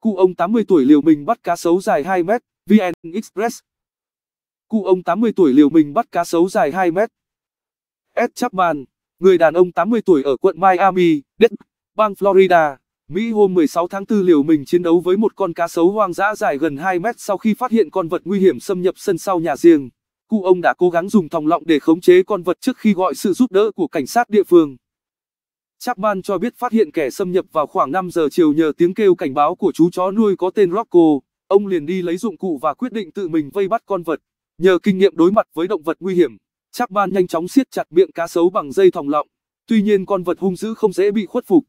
Cụ ông 80 tuổi liều mình bắt cá sấu dài 2 mét, VN Express. Cụ ông 80 tuổi liều mình bắt cá sấu dài 2 mét. Ed Chapman, người đàn ông 80 tuổi ở quận Miami, Đất, bang Florida, Mỹ hôm 16 tháng 4 liều mình chiến đấu với một con cá sấu hoang dã dài gần 2 mét sau khi phát hiện con vật nguy hiểm xâm nhập sân sau nhà riêng. Cụ ông đã cố gắng dùng thòng lọng để khống chế con vật trước khi gọi sự giúp đỡ của cảnh sát địa phương. Chapman cho biết phát hiện kẻ xâm nhập vào khoảng 5 giờ chiều nhờ tiếng kêu cảnh báo của chú chó nuôi có tên Rocco, ông liền đi lấy dụng cụ và quyết định tự mình vây bắt con vật. Nhờ kinh nghiệm đối mặt với động vật nguy hiểm, Chapman nhanh chóng siết chặt miệng cá sấu bằng dây thòng lọng. Tuy nhiên con vật hung dữ không dễ bị khuất phục.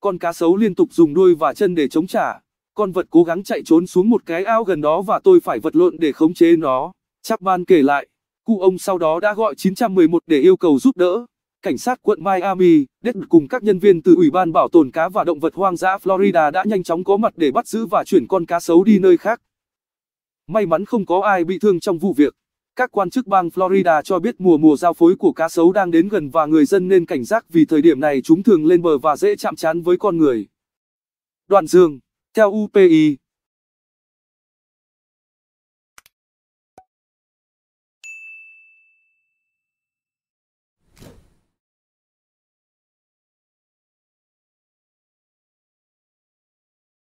Con cá sấu liên tục dùng đuôi và chân để chống trả. Con vật cố gắng chạy trốn xuống một cái ao gần đó và tôi phải vật lộn để khống chế nó. Chapman kể lại, cụ ông sau đó đã gọi 911 để yêu cầu giúp đỡ cảnh sát quận Miami, Dade cùng các nhân viên từ Ủy ban Bảo tồn cá và động vật hoang dã Florida đã nhanh chóng có mặt để bắt giữ và chuyển con cá sấu đi nơi khác. May mắn không có ai bị thương trong vụ việc. Các quan chức bang Florida cho biết mùa mùa giao phối của cá sấu đang đến gần và người dân nên cảnh giác vì thời điểm này chúng thường lên bờ và dễ chạm trán với con người. Đoạn Dương, theo UPI,